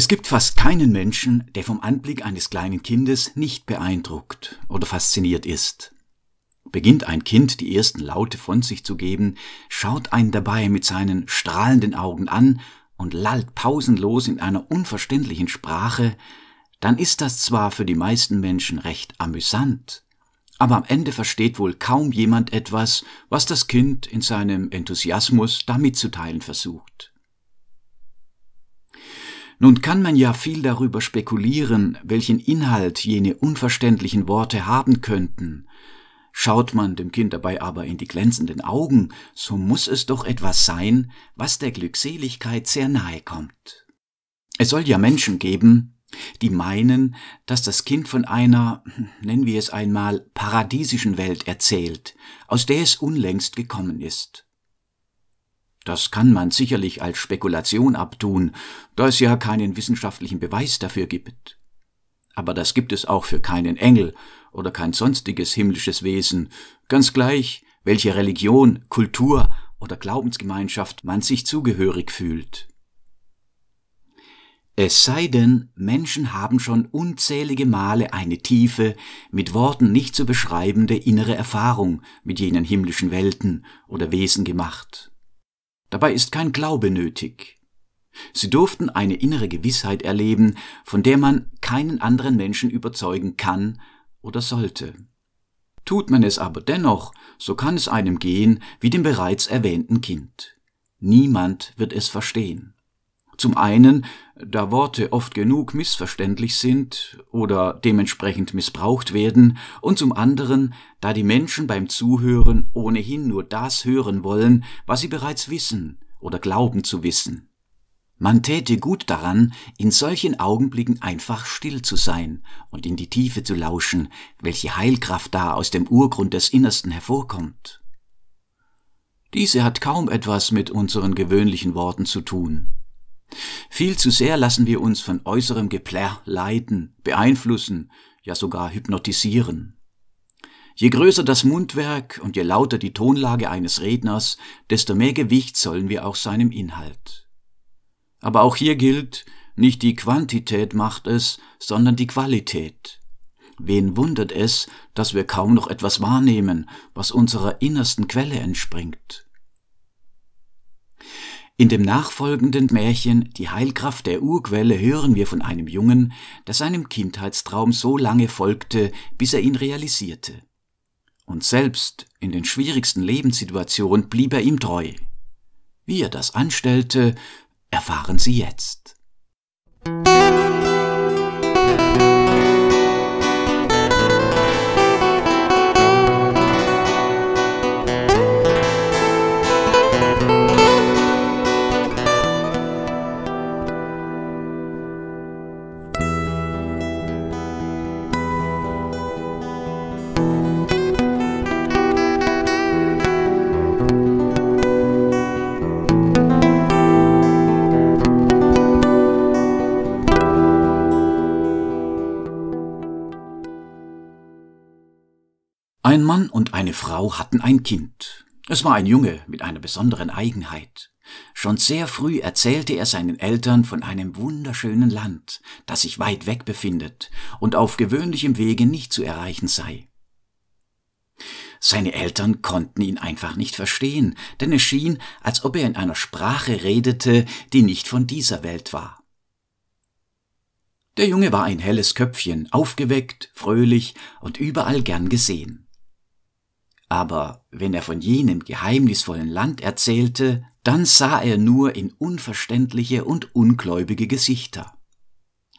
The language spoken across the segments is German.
Es gibt fast keinen Menschen, der vom Anblick eines kleinen Kindes nicht beeindruckt oder fasziniert ist. Beginnt ein Kind die ersten Laute von sich zu geben, schaut einen dabei mit seinen strahlenden Augen an und lallt pausenlos in einer unverständlichen Sprache, dann ist das zwar für die meisten Menschen recht amüsant, aber am Ende versteht wohl kaum jemand etwas, was das Kind in seinem Enthusiasmus da mitzuteilen versucht. Nun kann man ja viel darüber spekulieren, welchen Inhalt jene unverständlichen Worte haben könnten. Schaut man dem Kind dabei aber in die glänzenden Augen, so muss es doch etwas sein, was der Glückseligkeit sehr nahe kommt. Es soll ja Menschen geben, die meinen, dass das Kind von einer, nennen wir es einmal, paradiesischen Welt erzählt, aus der es unlängst gekommen ist. Das kann man sicherlich als Spekulation abtun, da es ja keinen wissenschaftlichen Beweis dafür gibt. Aber das gibt es auch für keinen Engel oder kein sonstiges himmlisches Wesen, ganz gleich, welche Religion, Kultur oder Glaubensgemeinschaft man sich zugehörig fühlt. Es sei denn, Menschen haben schon unzählige Male eine tiefe, mit Worten nicht zu beschreibende innere Erfahrung mit jenen himmlischen Welten oder Wesen gemacht. Dabei ist kein Glaube nötig. Sie durften eine innere Gewissheit erleben, von der man keinen anderen Menschen überzeugen kann oder sollte. Tut man es aber dennoch, so kann es einem gehen wie dem bereits erwähnten Kind. Niemand wird es verstehen. Zum einen, da Worte oft genug missverständlich sind oder dementsprechend missbraucht werden, und zum anderen, da die Menschen beim Zuhören ohnehin nur das hören wollen, was sie bereits wissen oder glauben zu wissen. Man täte gut daran, in solchen Augenblicken einfach still zu sein und in die Tiefe zu lauschen, welche Heilkraft da aus dem Urgrund des Innersten hervorkommt. Diese hat kaum etwas mit unseren gewöhnlichen Worten zu tun. Viel zu sehr lassen wir uns von äußerem Geplärr leiten, beeinflussen, ja sogar hypnotisieren. Je größer das Mundwerk und je lauter die Tonlage eines Redners, desto mehr Gewicht sollen wir auch seinem Inhalt. Aber auch hier gilt, nicht die Quantität macht es, sondern die Qualität. Wen wundert es, dass wir kaum noch etwas wahrnehmen, was unserer innersten Quelle entspringt? In dem nachfolgenden Märchen Die Heilkraft der Urquelle hören wir von einem Jungen, der seinem Kindheitstraum so lange folgte, bis er ihn realisierte. Und selbst in den schwierigsten Lebenssituationen blieb er ihm treu. Wie er das anstellte, erfahren Sie jetzt. Ein Mann und eine Frau hatten ein Kind. Es war ein Junge mit einer besonderen Eigenheit. Schon sehr früh erzählte er seinen Eltern von einem wunderschönen Land, das sich weit weg befindet und auf gewöhnlichem Wege nicht zu erreichen sei. Seine Eltern konnten ihn einfach nicht verstehen, denn es schien, als ob er in einer Sprache redete, die nicht von dieser Welt war. Der Junge war ein helles Köpfchen, aufgeweckt, fröhlich und überall gern gesehen aber wenn er von jenem geheimnisvollen Land erzählte, dann sah er nur in unverständliche und ungläubige Gesichter.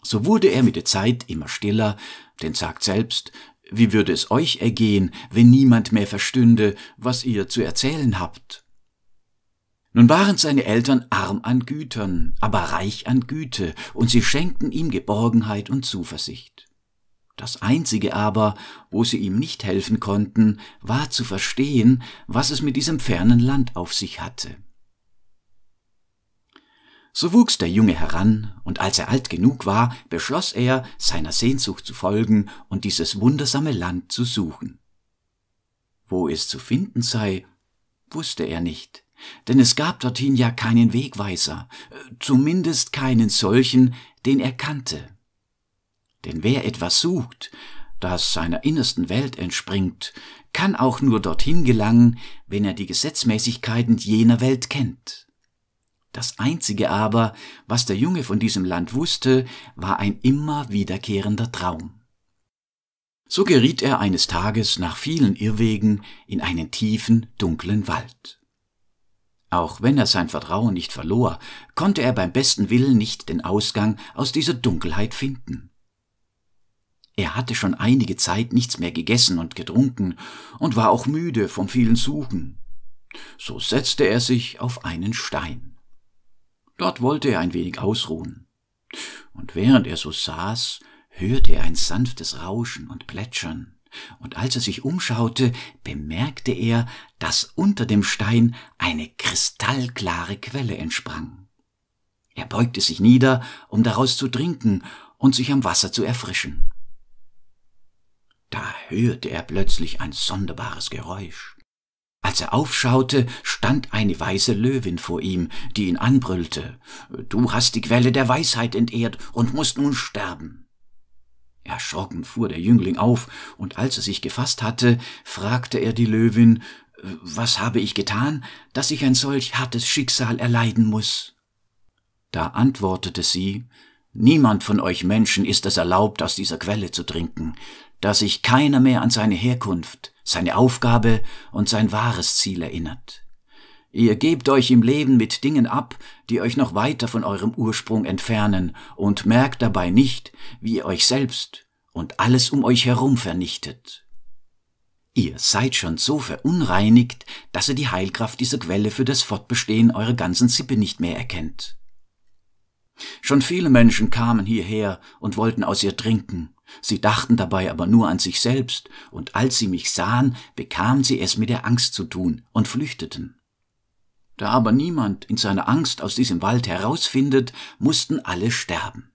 So wurde er mit der Zeit immer stiller, denn sagt selbst, wie würde es euch ergehen, wenn niemand mehr verstünde, was ihr zu erzählen habt? Nun waren seine Eltern arm an Gütern, aber reich an Güte, und sie schenkten ihm Geborgenheit und Zuversicht. Das Einzige aber, wo sie ihm nicht helfen konnten, war zu verstehen, was es mit diesem fernen Land auf sich hatte. So wuchs der Junge heran, und als er alt genug war, beschloss er, seiner Sehnsucht zu folgen und dieses wundersame Land zu suchen. Wo es zu finden sei, wusste er nicht, denn es gab dorthin ja keinen Wegweiser, zumindest keinen solchen, den er kannte. Denn wer etwas sucht, das seiner innersten Welt entspringt, kann auch nur dorthin gelangen, wenn er die Gesetzmäßigkeiten jener Welt kennt. Das Einzige aber, was der Junge von diesem Land wusste, war ein immer wiederkehrender Traum. So geriet er eines Tages nach vielen Irrwegen in einen tiefen, dunklen Wald. Auch wenn er sein Vertrauen nicht verlor, konnte er beim besten Willen nicht den Ausgang aus dieser Dunkelheit finden. Er hatte schon einige Zeit nichts mehr gegessen und getrunken und war auch müde vom vielen Suchen. So setzte er sich auf einen Stein. Dort wollte er ein wenig ausruhen. Und während er so saß, hörte er ein sanftes Rauschen und Plätschern, und als er sich umschaute, bemerkte er, dass unter dem Stein eine kristallklare Quelle entsprang. Er beugte sich nieder, um daraus zu trinken und sich am Wasser zu erfrischen. Da hörte er plötzlich ein sonderbares Geräusch. Als er aufschaute, stand eine weiße Löwin vor ihm, die ihn anbrüllte Du hast die Quelle der Weisheit entehrt und musst nun sterben. Erschrocken fuhr der Jüngling auf, und als er sich gefasst hatte, fragte er die Löwin Was habe ich getan, dass ich ein solch hartes Schicksal erleiden muß? Da antwortete sie Niemand von euch Menschen ist es erlaubt, aus dieser Quelle zu trinken, da sich keiner mehr an seine Herkunft, seine Aufgabe und sein wahres Ziel erinnert. Ihr gebt euch im Leben mit Dingen ab, die euch noch weiter von eurem Ursprung entfernen, und merkt dabei nicht, wie ihr euch selbst und alles um euch herum vernichtet. Ihr seid schon so verunreinigt, dass ihr die Heilkraft dieser Quelle für das Fortbestehen eurer ganzen Sippe nicht mehr erkennt. Schon viele Menschen kamen hierher und wollten aus ihr trinken. Sie dachten dabei aber nur an sich selbst, und als sie mich sahen, bekamen sie es mit der Angst zu tun und flüchteten. Da aber niemand in seiner Angst aus diesem Wald herausfindet, mussten alle sterben.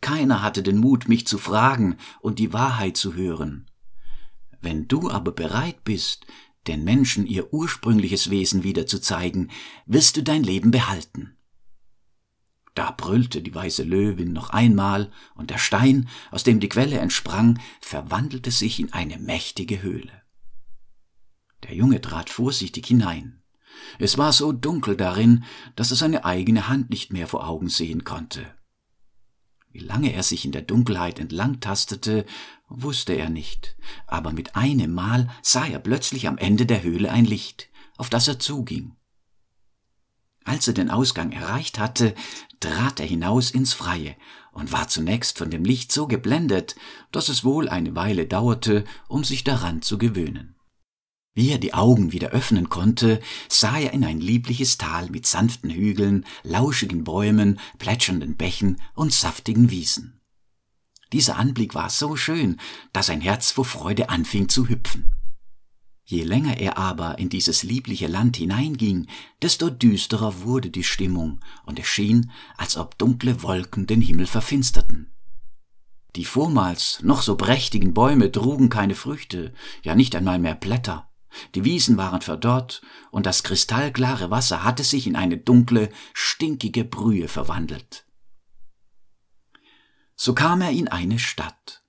Keiner hatte den Mut, mich zu fragen und die Wahrheit zu hören. Wenn du aber bereit bist, den Menschen ihr ursprüngliches Wesen wieder zu zeigen, wirst du dein Leben behalten. Da brüllte die weiße Löwin noch einmal, und der Stein, aus dem die Quelle entsprang, verwandelte sich in eine mächtige Höhle. Der Junge trat vorsichtig hinein. Es war so dunkel darin, dass er seine eigene Hand nicht mehr vor Augen sehen konnte. Wie lange er sich in der Dunkelheit entlang tastete, wusste er nicht, aber mit einem Mal sah er plötzlich am Ende der Höhle ein Licht, auf das er zuging. Als er den Ausgang erreicht hatte, trat er hinaus ins Freie und war zunächst von dem Licht so geblendet, dass es wohl eine Weile dauerte, um sich daran zu gewöhnen. Wie er die Augen wieder öffnen konnte, sah er in ein liebliches Tal mit sanften Hügeln, lauschigen Bäumen, plätschernden Bächen und saftigen Wiesen. Dieser Anblick war so schön, dass sein Herz vor Freude anfing zu hüpfen. Je länger er aber in dieses liebliche Land hineinging, desto düsterer wurde die Stimmung, und es schien, als ob dunkle Wolken den Himmel verfinsterten. Die vormals noch so prächtigen Bäume trugen keine Früchte, ja nicht einmal mehr Blätter. Die Wiesen waren verdorrt, und das kristallklare Wasser hatte sich in eine dunkle, stinkige Brühe verwandelt. So kam er in eine Stadt.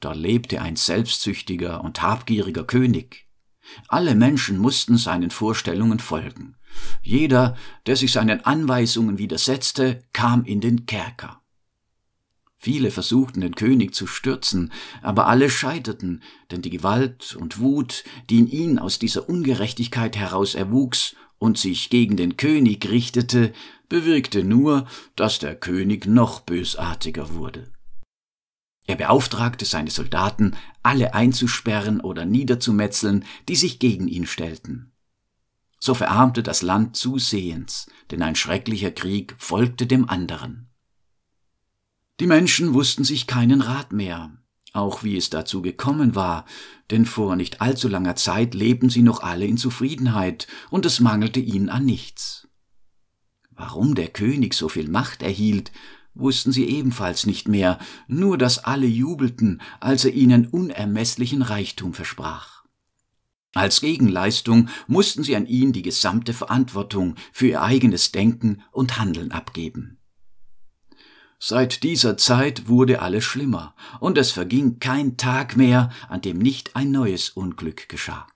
Dort lebte ein selbstsüchtiger und habgieriger König. Alle Menschen mussten seinen Vorstellungen folgen. Jeder, der sich seinen Anweisungen widersetzte, kam in den Kerker. Viele versuchten, den König zu stürzen, aber alle scheiterten, denn die Gewalt und Wut, die in ihn aus dieser Ungerechtigkeit heraus erwuchs und sich gegen den König richtete, bewirkte nur, dass der König noch bösartiger wurde. Er beauftragte seine Soldaten, alle einzusperren oder niederzumetzeln, die sich gegen ihn stellten. So verarmte das Land zusehends, denn ein schrecklicher Krieg folgte dem anderen. Die Menschen wussten sich keinen Rat mehr, auch wie es dazu gekommen war, denn vor nicht allzu langer Zeit lebten sie noch alle in Zufriedenheit, und es mangelte ihnen an nichts. Warum der König so viel Macht erhielt, wussten sie ebenfalls nicht mehr, nur dass alle jubelten, als er ihnen unermesslichen Reichtum versprach. Als Gegenleistung mussten sie an ihn die gesamte Verantwortung für ihr eigenes Denken und Handeln abgeben. Seit dieser Zeit wurde alles schlimmer, und es verging kein Tag mehr, an dem nicht ein neues Unglück geschah.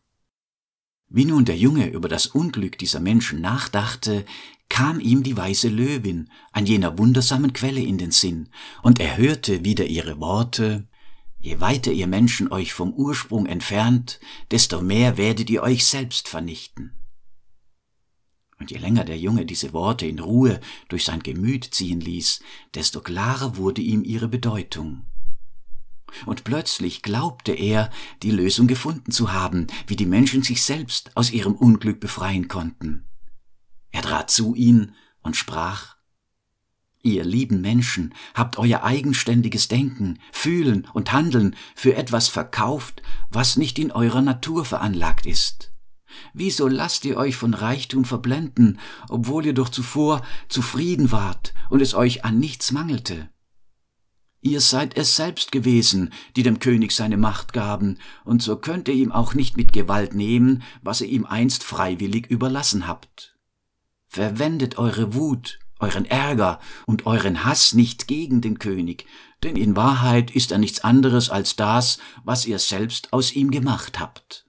Wie nun der Junge über das Unglück dieser Menschen nachdachte, kam ihm die weiße Löwin an jener wundersamen Quelle in den Sinn, und er hörte wieder ihre Worte Je weiter ihr Menschen euch vom Ursprung entfernt, desto mehr werdet ihr euch selbst vernichten. Und je länger der Junge diese Worte in Ruhe durch sein Gemüt ziehen ließ, desto klarer wurde ihm ihre Bedeutung. Und plötzlich glaubte er, die Lösung gefunden zu haben, wie die Menschen sich selbst aus ihrem Unglück befreien konnten. Er trat zu ihnen und sprach Ihr lieben Menschen, habt euer eigenständiges Denken, Fühlen und Handeln für etwas verkauft, was nicht in eurer Natur veranlagt ist. Wieso lasst ihr euch von Reichtum verblenden, obwohl ihr doch zuvor zufrieden wart und es euch an nichts mangelte? Ihr seid es selbst gewesen, die dem König seine Macht gaben, und so könnt ihr ihm auch nicht mit Gewalt nehmen, was ihr ihm einst freiwillig überlassen habt. Verwendet eure Wut, euren Ärger und euren Hass nicht gegen den König, denn in Wahrheit ist er nichts anderes als das, was ihr selbst aus ihm gemacht habt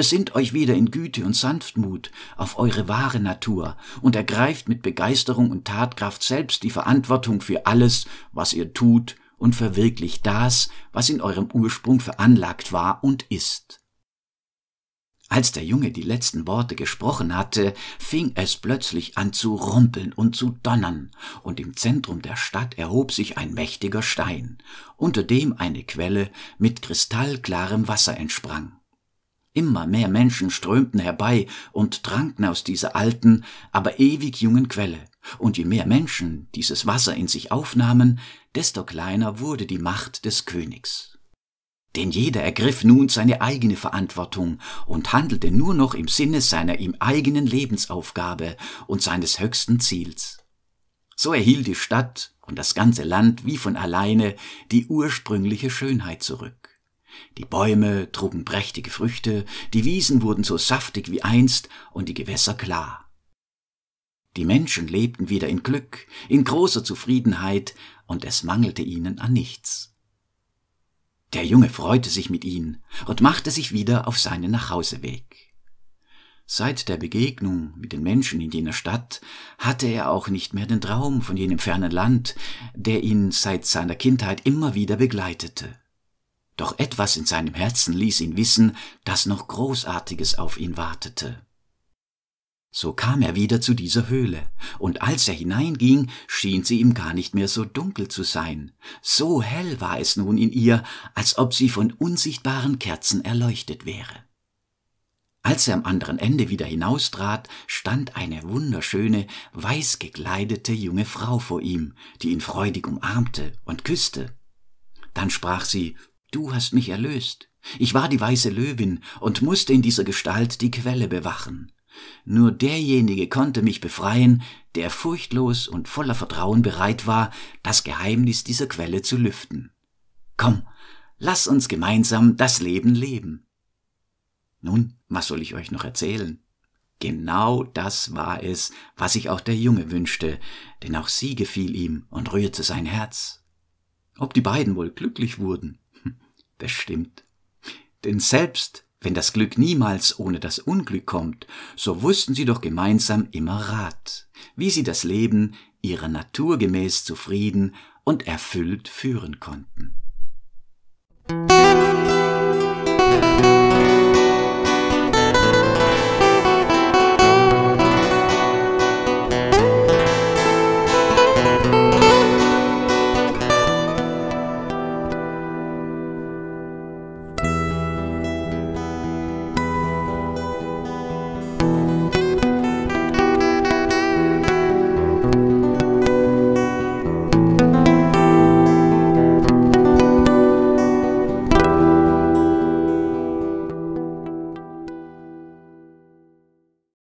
besinnt euch wieder in Güte und Sanftmut auf eure wahre Natur und ergreift mit Begeisterung und Tatkraft selbst die Verantwortung für alles, was ihr tut und verwirklicht das, was in eurem Ursprung veranlagt war und ist. Als der Junge die letzten Worte gesprochen hatte, fing es plötzlich an zu rumpeln und zu donnern, und im Zentrum der Stadt erhob sich ein mächtiger Stein, unter dem eine Quelle mit kristallklarem Wasser entsprang. Immer mehr Menschen strömten herbei und tranken aus dieser alten, aber ewig jungen Quelle, und je mehr Menschen dieses Wasser in sich aufnahmen, desto kleiner wurde die Macht des Königs. Denn jeder ergriff nun seine eigene Verantwortung und handelte nur noch im Sinne seiner ihm eigenen Lebensaufgabe und seines höchsten Ziels. So erhielt die Stadt und das ganze Land wie von alleine die ursprüngliche Schönheit zurück. Die Bäume trugen prächtige Früchte, die Wiesen wurden so saftig wie einst und die Gewässer klar. Die Menschen lebten wieder in Glück, in großer Zufriedenheit, und es mangelte ihnen an nichts. Der Junge freute sich mit ihnen und machte sich wieder auf seinen Nachhauseweg. Seit der Begegnung mit den Menschen in jener Stadt hatte er auch nicht mehr den Traum von jenem fernen Land, der ihn seit seiner Kindheit immer wieder begleitete doch etwas in seinem Herzen ließ ihn wissen, dass noch Großartiges auf ihn wartete. So kam er wieder zu dieser Höhle, und als er hineinging, schien sie ihm gar nicht mehr so dunkel zu sein. So hell war es nun in ihr, als ob sie von unsichtbaren Kerzen erleuchtet wäre. Als er am anderen Ende wieder hinaustrat, stand eine wunderschöne, weiß gekleidete junge Frau vor ihm, die ihn freudig umarmte und küsste. Dann sprach sie Du hast mich erlöst. Ich war die weiße Löwin und musste in dieser Gestalt die Quelle bewachen. Nur derjenige konnte mich befreien, der furchtlos und voller Vertrauen bereit war, das Geheimnis dieser Quelle zu lüften. Komm, lass uns gemeinsam das Leben leben. Nun, was soll ich euch noch erzählen? Genau das war es, was sich auch der Junge wünschte, denn auch sie gefiel ihm und rührte sein Herz. Ob die beiden wohl glücklich wurden, bestimmt. Denn selbst wenn das Glück niemals ohne das Unglück kommt, so wussten sie doch gemeinsam immer Rat, wie sie das Leben ihrer Natur gemäß zufrieden und erfüllt führen konnten. Musik